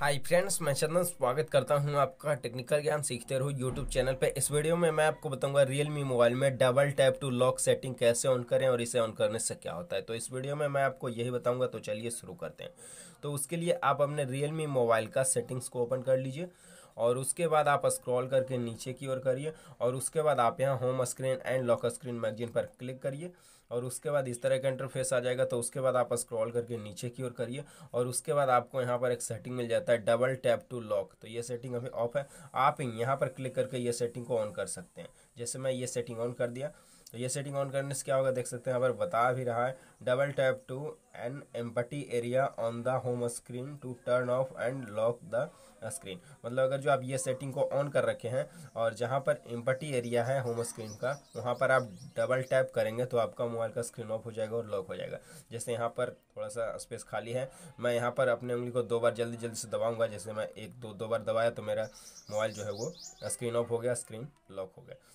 hi friends मैं चंदन स्वागत करता हूं आपका टेक्निकल ज्ञान सीखते रहो यूट्यूब चैनल पे इस वीडियो में मैं आपको बताऊंगा रियलमी मोबाइल में double tap to lock setting कैसे ऑन करें और इसे ऑन करने से क्या होता है तो इस वीडियो में मैं आपको यही बताऊंगा तो चलिए शुरू करते हैं तो उसके लिए आप अपने रियलमी मोबाइल का सेटिंग्स को ओपन कर लीजिए और उसके बाद आप स्क्रॉल करके नीचे की ओर करिए और उसके बाद आप यहाँ home screen and lock screen magazine पर क्लिक करिए और उसके बाद इस तरह का इंटरफेस आ जाएगा तो उसके बाद आप स्क्रॉल करके नीचे की ओर करिए और उसके बाद आपको यहाँ पर एक सेटिंग मिल जाता है डबल टैप टू लॉक तो ये सेटिंग अभी ऑफ है आप यहाँ पर क्लिक करके ये सेटिंग को ऑन कर सकते हैं जैसे मैं ये सेटिंग ऑन कर दिया तो ये सेटिंग ऑन करने से क्या होगा देख सकते हैं यहाँ पर बता भी रहा है double tap to an empty area on the home screen to turn off and lock the screen मतलब अगर जो आप ये सेटिंग को ऑन कर रखे हैं और जहाँ पर एम्पटी एरिया है होम स्क्रीन का वहाँ पर आप डबल टैप करेंगे तो आपका मोबाइल का स्क्रीन ऑफ हो जाएगा और लॉक हो जाएगा जैसे यहाँ पर थोड़ा सा स्पेस खाली है मैं यहाँ पर अपने उंगली को दो बार जल्दी जल्दी से दबाऊँगा जैसे मैं एक दो दो बार दबाया तो मेरा मोबाइल जो है वो स्क्रीन ऑफ हो गया स्क्रीन लॉक हो गया